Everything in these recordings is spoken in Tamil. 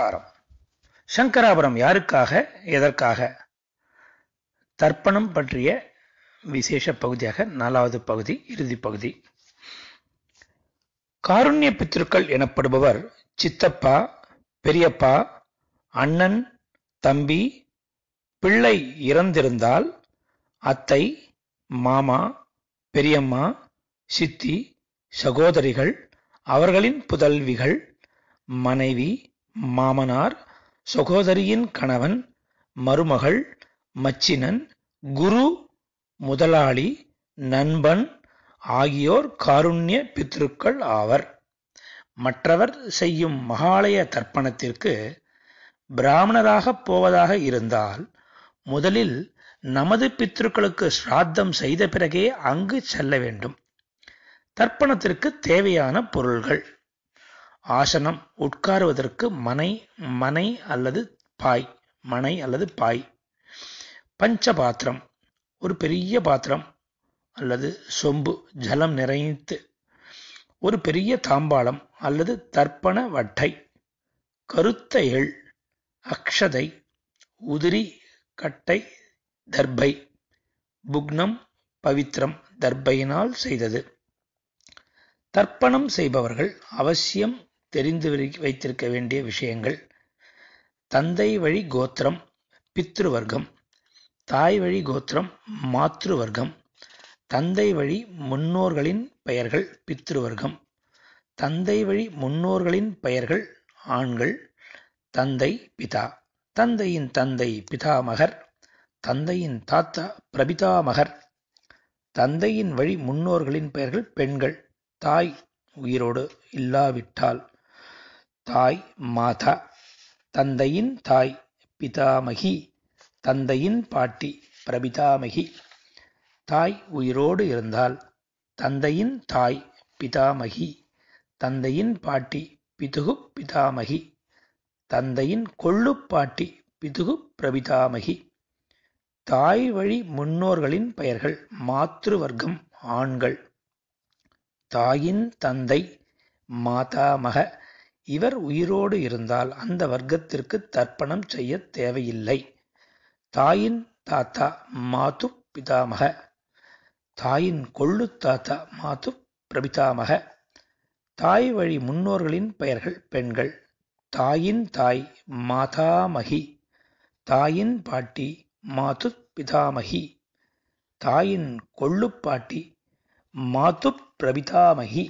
சம்ஸ்காரம் சங்கராபுரம் யாருக்காக எதற்காக தர்ப்பணம் பற்றிய விசேஷ பகுதியாக நாலாவது பகுதி இறுதி பகுதி காருண்ய பித்திருக்கள் எனப்படுபவர் சித்தப்பா பெரியப்பா அண்ணன் தம்பி பிள்ளை இறந்திருந்தால் அத்தை மாமா பெரியம்மா சித்தி சகோதரிகள் அவர்களின் புதல்விகள் மனைவி மாமனார் சகோதரியின் கணவன் மருமகள் மச்சினன் குரு முதலாளி நண்பன் ஆகியோர் காருண்ய பித்ருக்கள் ஆவர் மற்றவர் செய்யும் மகாலய தர்ப்பணத்திற்கு பிராமணராகப் போவதாக இருந்தால் முதலில் நமது பித்ருக்களுக்கு ஸ்ராத்தம் செய்த பிறகே அங்கு செல்ல வேண்டும் தர்ப்பணத்திற்கு தேவையான பொருள்கள் ஆசனம் உட்காருவதற்கு மனை மனை அல்லது பாய் மனை அல்லது பாய் பஞ்ச பாத்திரம் ஒரு பெரிய பாத்திரம் அல்லது சொம்பு ஜலம் நிறைத்து ஒரு பெரிய தாம்பாளம் அல்லது தர்ப்பண வட்டை கருத்த எள் அக்ஷதை உதிரி கட்டை தர்பை புக்னம் பவித்திரம் தர்பையினால் செய்தது தர்ப்பணம் செய்பவர்கள் அவசியம் தெரிந்து வைத்திருக்க வேண்டிய விஷயங்கள் தந்தை வழி கோத்திரம் பித்ருவர்க்கம் தாய் வழி கோத்திரம் மாத்ருவர்க்கம் தந்தை வழி முன்னோர்களின் பெயர்கள் பித்ருவர்க்கம் தந்தை வழி முன்னோர்களின் பெயர்கள் ஆண்கள் தந்தை பிதா தந்தையின் தந்தை பிதாமகர் தந்தையின் தாத்தா பிரபிதாமகர் தந்தையின் வழி முன்னோர்களின் பெயர்கள் பெண்கள் தாய் உயிரோடு இல்லாவிட்டால் தாய் மாதா தந்தையின் தாய் பிதாமகி தந்தையின் பாட்டி பிரபிதாமகி தாய் உயிரோடு இருந்தால் தந்தையின் தாய் பிதாமகி தந்தையின் பாட்டி பிதுகு பிதாமகி தந்தையின் கொள்ளுப்பாட்டி பிதுகு பிரபிதாமகி தாய் வழி முன்னோர்களின் பெயர்கள் மாத்ரு வர்க்கம் ஆண்கள் தாயின் தந்தை மாதாமக இவர் உயிரோடு இருந்தால் அந்த வர்க்கத்திற்கு தர்ப்பணம் செய்ய தேவையில்லை தாயின் தாத்தா மாத்து பிதாமக தாயின் கொள்ளு தாத்தா மாத்து பிரபிதாமக தாய் வழி முன்னோர்களின் பெயர்கள் பெண்கள் தாயின் தாய் மாதாமகி தாயின் பாட்டி மாத்து பிதாமகி தாயின் கொள்ளுப்பாட்டி மாத்து பிரபிதாமகி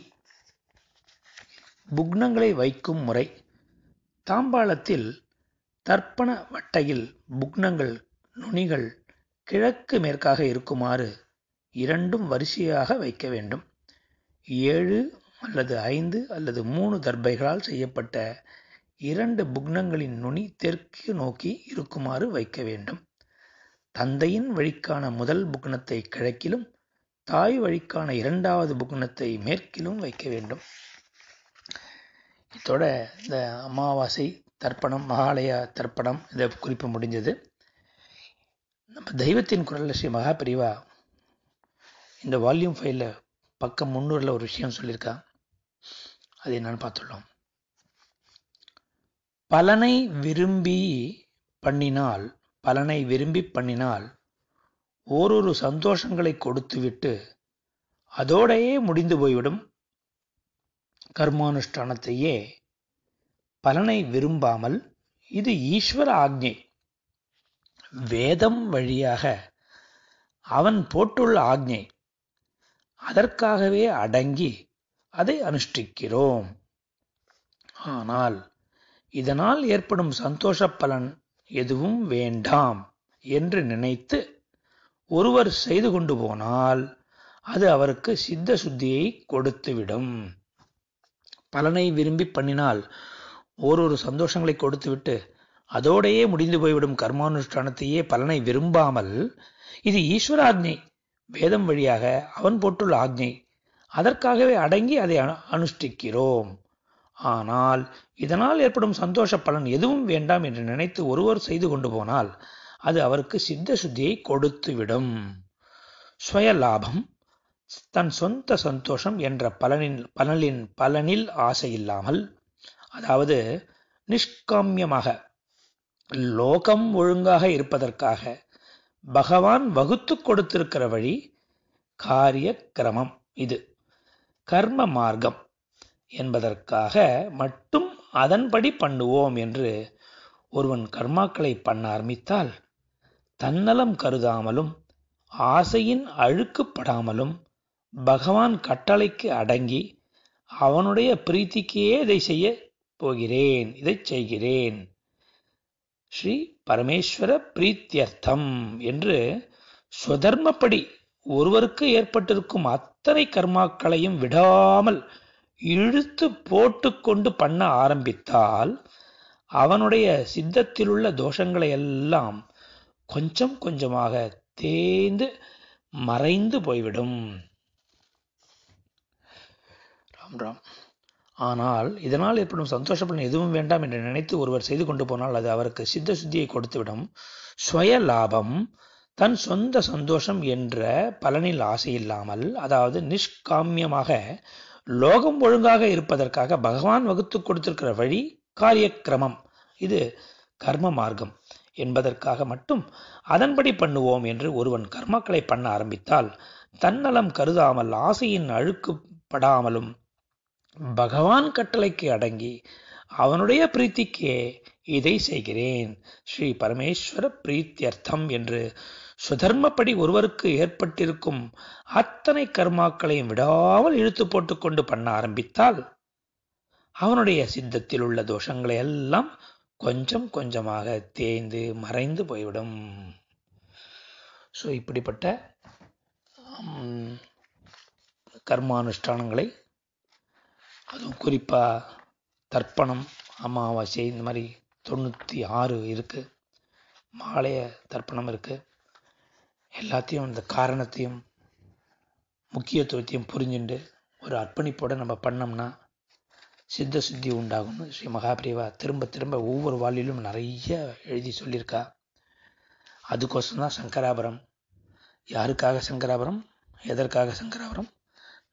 புக்னங்களை வைக்கும் முறை தாம்பாளத்தில் தர்ப்பண வட்டையில் புக்னங்கள் நுனிகள் கிழக்கு மேற்காக இருக்குமாறு இரண்டும் வரிசையாக வைக்க வேண்டும் ஏழு அல்லது ஐந்து அல்லது மூணு தர்பைகளால் செய்யப்பட்ட இரண்டு புக்னங்களின் நுனி தெற்கு நோக்கி இருக்குமாறு வைக்க வேண்டும் தந்தையின் வழிக்கான முதல் புக்னத்தை கிழக்கிலும் தாய் வழிக்கான இரண்டாவது புக்னத்தை மேற்கிலும் வைக்க வேண்டும் இதோட இந்த அமாவாசை தர்ப்பணம் மகாலய தர்ப்பணம் இந்த குறிப்பு முடிஞ்சது நம்ம தெய்வத்தின் குரல் ஸ்ரீ மகா பிரிவா இந்த வால்யூம் ஃபைலில் பக்கம் முன்னூறில் ஒரு விஷயம் சொல்லியிருக்கா அது என்னன்னு பார்த்துள்ளோம் பலனை விரும்பி பண்ணினால் பலனை விரும்பி பண்ணினால் ஓரொரு சந்தோஷங்களை கொடுத்துவிட்டு அதோடையே முடிந்து போய்விடும் கர்மானுஷ்டானத்தையே பலனை விரும்பாமல் இது ஈஸ்வர ஆக்ஞை வேதம் வழியாக அவன் போட்டுள்ள ஆக்ஞை அதற்காகவே அடங்கி அதை அனுஷ்டிக்கிறோம் ஆனால் இதனால் ஏற்படும் சந்தோஷ பலன் எதுவும் வேண்டாம் என்று நினைத்து ஒருவர் செய்து கொண்டு போனால் அது அவருக்கு சித்த சுத்தியை கொடுத்துவிடும் பலனை விரும்பி பண்ணினால் ஓரொரு சந்தோஷங்களை கொடுத்துவிட்டு அதோடையே முடிந்து போய்விடும் கர்மானுஷ்டானத்தையே பலனை விரும்பாமல் இது ஈஸ்வர ஆக்ஞை வேதம் வழியாக அவன் போட்டுள்ள ஆக்ஞை அதற்காகவே அடங்கி அதை அனுஷ்டிக்கிறோம் ஆனால் இதனால் ஏற்படும் சந்தோஷ பலன் எதுவும் வேண்டாம் என்று நினைத்து ஒருவர் செய்து கொண்டு போனால் அது அவருக்கு சித்த சுத்தியை கொடுத்துவிடும் சுய லாபம் தன் சொந்த சந்தோஷம் என்ற பலனின் பலனின் பலனில் ஆசை இல்லாமல் அதாவது நிஷ்காமியமாக லோகம் ஒழுங்காக இருப்பதற்காக பகவான் வகுத்து கொடுத்திருக்கிற வழி காரிய கிரமம் இது கர்ம மார்க்கம் என்பதற்காக மட்டும் அதன்படி பண்ணுவோம் என்று ஒருவன் கர்மாக்களை பண்ண ஆரம்பித்தால் தன்னலம் கருதாமலும் ஆசையின் அழுக்குப்படாமலும் பகவான் கட்டளைக்கு அடங்கி அவனுடைய பிரீத்திக்கே இதை செய்ய போகிறேன் இதை செய்கிறேன் ஸ்ரீ பரமேஸ்வர பிரீத்தியர்த்தம் என்று சுதர்மப்படி ஒருவருக்கு ஏற்பட்டிருக்கும் அத்தனை கர்மாக்களையும் விடாமல் இழுத்து போட்டு கொண்டு பண்ண ஆரம்பித்தால் அவனுடைய சித்தத்திலுள்ள தோஷங்களை எல்லாம் கொஞ்சம் கொஞ்சமாக தேய்ந்து மறைந்து போய்விடும் சான்றாம் ஆனால் இதனால் ஏற்படும் சந்தோஷப்படும் எதுவும் வேண்டாம் என்று நினைத்து ஒருவர் செய்து கொண்டு போனால் அது அவருக்கு சித்த சுத்தியை கொடுத்துவிடும் சுய லாபம் தன் சொந்த சந்தோஷம் என்ற பலனில் ஆசை இல்லாமல் அதாவது நிஷ்காமியமாக லோகம் ஒழுங்காக இருப்பதற்காக பகவான் வகுத்து கொடுத்திருக்கிற வழி காரியக்கிரமம் இது கர்ம மார்க்கம் என்பதற்காக மட்டும் அதன்படி பண்ணுவோம் என்று ஒருவன் கர்மக்களை பண்ண ஆரம்பித்தால் தன்னலம் கருதாமல் ஆசையின் அழுக்கு படாமலும் பகவான் கட்டளைக்கு அடங்கி அவனுடைய பிரீத்திக்கே இதை செய்கிறேன் ஸ்ரீ பரமேஸ்வர பிரீத்தியர்த்தம் என்று சுதர்மப்படி ஒருவருக்கு ஏற்பட்டிருக்கும் அத்தனை கர்மாக்களையும் விடாமல் இழுத்து போட்டுக்கொண்டு பண்ண ஆரம்பித்தால் அவனுடைய சித்தத்தில் உள்ள தோஷங்களை எல்லாம் கொஞ்சம் கொஞ்சமாக தேய்ந்து மறைந்து போய்விடும் ஸோ இப்படிப்பட்ட கர்மானுஷ்டானங்களை அதுவும் குறிப்பாக தர்ப்பணம் அமாவாசை இந்த மாதிரி தொண்ணூற்றி ஆறு இருக்குது மாலைய தர்ப்பணம் இருக்குது எல்லாத்தையும் இந்த காரணத்தையும் முக்கியத்துவத்தையும் புரிஞ்சுண்டு ஒரு அர்ப்பணிப்போடு நம்ம பண்ணோம்னா சித்த சுத்தி உண்டாகும்னு ஸ்ரீ மகாபிரிவா திரும்ப திரும்ப ஒவ்வொரு வாழிலும் நிறைய எழுதி சொல்லியிருக்கா அதுக்கோசம் தான் சங்கராபுரம் யாருக்காக சங்கராபுரம் எதற்காக சங்கராபுரம்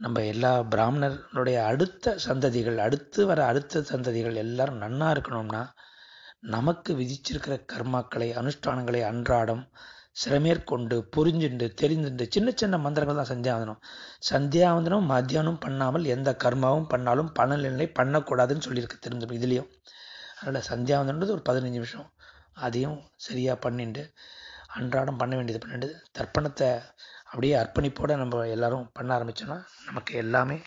நம்ம எல்லா பிராமணர்களுடைய அடுத்த சந்ததிகள் அடுத்து வர அடுத்த சந்ததிகள் எல்லாரும் நன்னா இருக்கணும்னா நமக்கு விதிச்சிருக்கிற கர்மாக்களை அனுஷ்டானங்களை அன்றாடம் சிறமேற்கொண்டு புரிஞ்சுண்டு தெரிஞ்சுண்டு சின்ன சின்ன மந்திரங்கள் தான் சந்தியாவந்தனம் சந்தியாவந்தனம் மத்தியானம் பண்ணாமல் எந்த கர்மாவும் பண்ணாலும் பணநிலை பண்ணக்கூடாதுன்னு சொல்லியிருக்கு தெரிஞ்சு இதுலேயும் அதனால் சந்தியாவந்தன்றது ஒரு பதினஞ்சு நிமிஷம் அதையும் சரியாக பண்ணிட்டு அன்றாடம் பண்ண வேண்டியது பண்ண வேண்டியது தர்ப்பணத்தை அப்படியே அர்ப்பணிப்போடு நம்ம எல்லாரும் பண்ண ஆரம்பித்தோன்னா நமக்கு எல்லாமே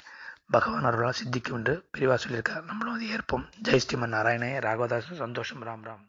பகவான் அருளால் சித்திக்கும் என்று பெரியவா சொல்லியிருக்கார் நம்மளும் அது ஏற்போம் ஜெய் ஸ்ரீமன் நாராயணே ராகவதாசன் சந்தோஷம் ராம் ராம்